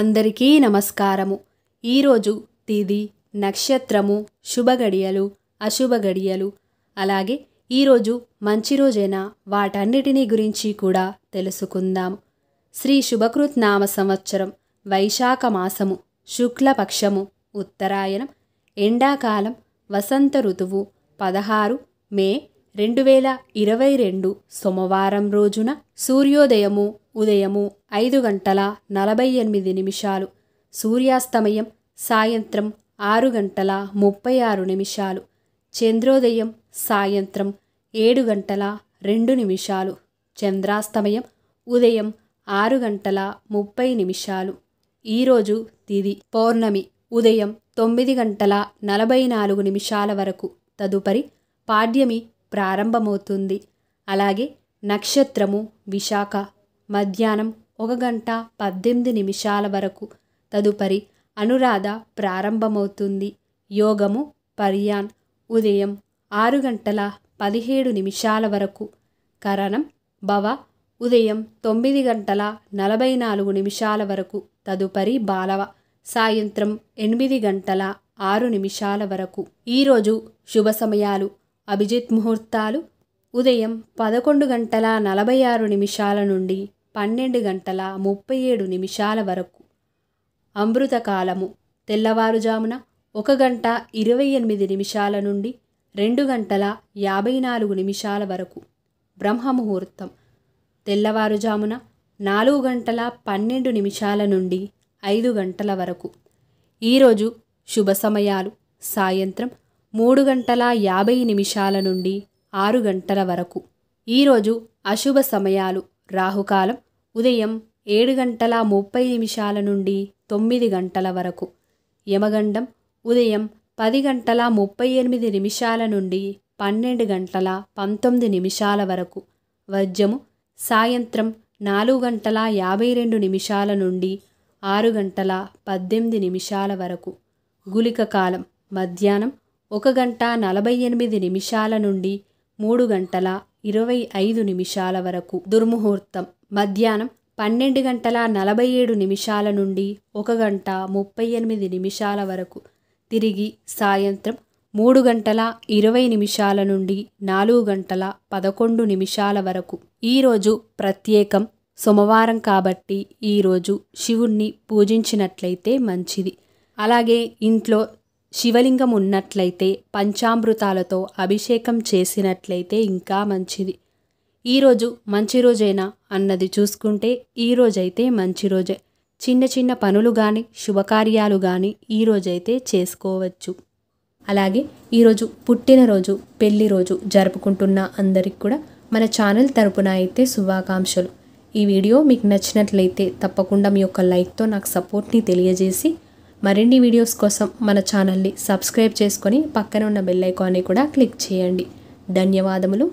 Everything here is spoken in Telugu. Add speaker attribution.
Speaker 1: అందరికీ నమస్కారము ఈరోజు తిది నక్షత్రము శుభగడియలు అశుభ గడియలు అలాగే ఈరోజు మంచి రోజైనా వాటన్నిటినీ గురించి కూడా తెలుసుకుందాం శ్రీ శుభకృత్ నామ సంవత్సరం వైశాఖ మాసము శుక్లపక్షము ఉత్తరాయణం ఎండాకాలం వసంత ఋతువు పదహారు మే రెండు వేల ఇరవై రెండు సోమవారం రోజున సూర్యోదయము ఉదయము ఐదు గంటల నలభై ఎనిమిది నిమిషాలు సూర్యాస్తమయం సాయంత్రం ఆరు గంటల ముప్పై ఆరు నిమిషాలు చంద్రోదయం సాయంత్రం ఏడు గంటల రెండు నిమిషాలు చంద్రాస్తమయం ఉదయం ఆరు గంటల ముప్పై నిమిషాలు ఈరోజు తిది పౌర్ణమి ఉదయం తొమ్మిది గంటల నలభై నాలుగు నిమిషాల వరకు తదుపరి పాడ్యమి ప్రారంభమవుతుంది అలాగే నక్షత్రము విశాఖ మధ్యాహ్నం ఒక గంట పద్దెనిమిది నిమిషాల వరకు తదుపరి అనురాధ ప్రారంభమవుతుంది యోగము పర్యాన్ ఉదయం ఆరు గంటల పదిహేడు నిమిషాల వరకు కరణం భవ ఉదయం తొమ్మిది గంటల నలభై నాలుగు నిమిషాల వరకు తదుపరి బాలవ సాయంత్రం ఎనిమిది గంటల ఆరు నిమిషాల వరకు ఈరోజు శుభ సమయాలు అభిజిత్ ముహూర్తాలు ఉదయం పదకొండు గంటల నలభై ఆరు నిమిషాల నుండి పన్నెండు గంటల ముప్పై ఏడు నిమిషాల వరకు అమృతకాలము తెల్లవారుజామున ఒక గంట ఇరవై ఎనిమిది నిమిషాల నుండి రెండు గంటల యాభై నాలుగు నిమిషాల వరకు బ్రహ్మముహూర్తం తెల్లవారుజామున నాలుగు గంటల పన్నెండు నిమిషాల నుండి ఐదు గంటల వరకు ఈరోజు శుభ సమయాలు సాయంత్రం మూడు గంటల యాభై నిమిషాల నుండి ఆరు గంటల వరకు ఈరోజు అశుభ సమయాలు రాహుకాలం ఉదయం ఏడు గంటల ముప్పై నిమిషాల నుండి తొమ్మిది గంటల వరకు యమగండం ఉదయం పది గంటల ముప్పై ఎనిమిది నిమిషాల నుండి పన్నెండు గంటల పంతొమ్మిది నిమిషాల వరకు వజ్రము సాయంత్రం నాలుగు గంటల యాభై రెండు నిమిషాల నుండి ఆరు గంటల పద్దెనిమిది నిమిషాల వరకు గులిక కాలం మధ్యాహ్నం ఒక గంట నలభై ఎనిమిది నిమిషాల నుండి మూడు గంటల ఇరవై ఐదు నిమిషాల వరకు దుర్ముహూర్తం మధ్యాహ్నం పన్నెండు గంటల నలభై ఏడు నిమిషాల నుండి ఒక గంట ముప్పై ఎనిమిది నిమిషాల వరకు తిరిగి సాయంత్రం మూడు గంటల ఇరవై నిమిషాల నుండి నాలుగు గంటల పదకొండు నిమిషాల వరకు ఈరోజు ప్రత్యేకం సోమవారం కాబట్టి ఈరోజు శివుణ్ణి పూజించినట్లయితే మంచిది అలాగే ఇంట్లో శివలింగం ఉన్నట్లయితే పంచామృతాలతో అభిషేకం చేసినట్లయితే ఇంకా మంచిది ఈరోజు మంచి రోజేనా అన్నది చూసుకుంటే ఈరోజైతే మంచి రోజే చిన్న చిన్న పనులు కానీ శుభకార్యాలు కానీ ఈరోజైతే చేసుకోవచ్చు అలాగే ఈరోజు పుట్టినరోజు పెళ్లి రోజు జరుపుకుంటున్న అందరికి కూడా మన ఛానల్ తరపున అయితే శుభాకాంక్షలు ఈ వీడియో మీకు నచ్చినట్లయితే తప్పకుండా మీ యొక్క లైక్తో నాకు సపోర్ట్ని తెలియజేసి మరిన్ని వీడియోస్ కోసం మన ఛానల్ని సబ్స్క్రైబ్ చేసుకొని పక్కన ఉన్న బెల్ ఐకాన్ని కూడా క్లిక్ చేయండి ధన్యవాదములు